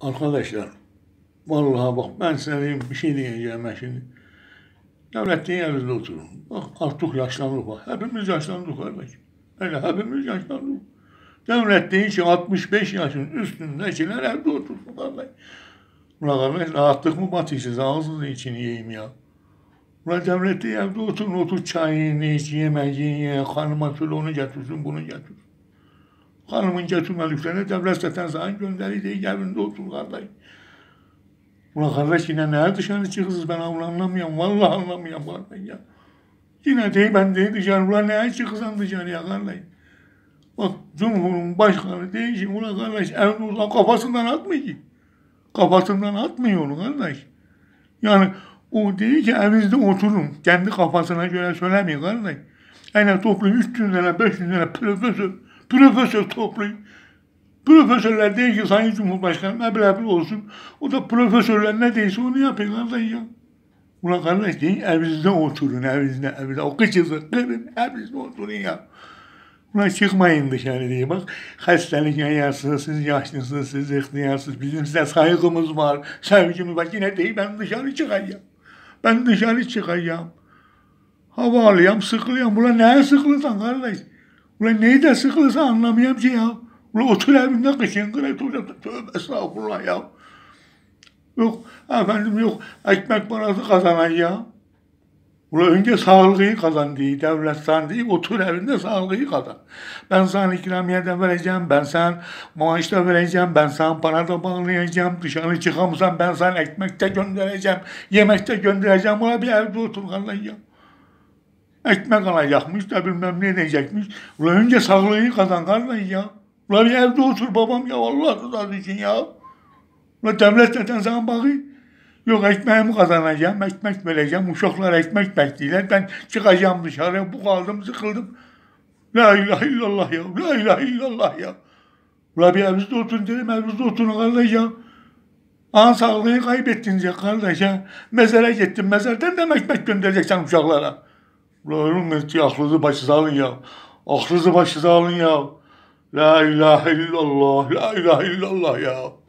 Arkadaşlar, vallahi bak ben size bir şey diyeceğim ben şimdi. Devlet yerinizde oturun. Bak artık yaşlandık bak. Hepimiz yaşlandık kardeş. Öyle hepimiz yaşlandık. Devlet deyin ki 65 yaşın üstündekiler evde otursun kardeş. Ulan kardeş rahatlık mı batıyorsunuz? Ağzınızı için yiyeyim ya. Ulan devlet evde oturun otur çayını iç, yemeğini ye, karnıma onu getirsin, bunu getirsin. Hanımın götürmediklerini devlet zaten sana gönderir deyik evinde otur kardeş. Buna kardeş yine neye dışarı çıkırız ben onu anlamıyorum. Vallahi anlamıyorum kardeş ya. Yine deyip ben deyip dışarı ulan neye çıkırsan dışarı ya kardeş. Bak Cumhur'un başkanı değişim ulan kardeş evde uzak kafasından atmıyor ki. Kafasından atmıyor onu kardeş. Yani o değil ki evinizde oturun. Kendi kafasına göre söylemiyor kardeş. Yani toplum 300 lira 500 lira profesör profesör toplayın. Profesörler deyin ki Sayın Cumhurbaşkanı eblebi olsun. O da profesörler ne değilse onu yapın kardeş ya. Ulan kardeş deyin evinizde oturun evinizde evinizde. O kıçızı kırın evinizde oturun ya. Ulan çıkmayın dışarı diye bak. Hastalık ayarsınız, siz yaşlısınız, siz ihtiyarsınız. Bizim size saygımız var, sevgimiz var. Yine değil ben dışarı çıkacağım. Ben dışarı çıkacağım. Hava alayım, sıkılayım. Ulan neye sıkılırsan kardeş? Ulan neyden sıkılırsa anlamayayım ki ya. Ulan otur evimde kışın kırak hocam. Tövbe estağfurullah ya. Yok efendim yok ekmek parası kazanan ya. Ulan önce sağlığı kazan diye devlet sana diye otur evinde sağlığı kazan. Ben sana ikramiye de vereceğim, ben sen maaş da vereceğim, ben sen para da bağlayacağım, dışarı çıkamıyorsan ben sana ekmek de göndereceğim, yemek de göndereceğim. Ulan bir evde otur kazan ya. Ekmek alacakmış da bilmem ne edecekmiş. Ulan önce sağlığı kazan kardeş ya. Ulan bir evde otur babam ya Allah rızası için ya. Ulan devlet zaten sana bakıyor. Yok ekmeğimi kazanacağım, ekmek vereceğim. Uşaklar ekmek bekliyorlar. Ben çıkacağım dışarıya bu kaldım sıkıldım. La ilahe illallah ya, la ilahe illallah ya. Ulan bir evde oturun dedim, evimizde oturun kardeş ya. An sağlığını kaybettin ya kardeş ya. Mezara gittim, mezardan da ekmek göndereceksin uşaklara. Bunların ki aklınızı başınıza alın ya. Aklınızı başınıza alın ya. La ilahe illallah, la ilahe illallah ya.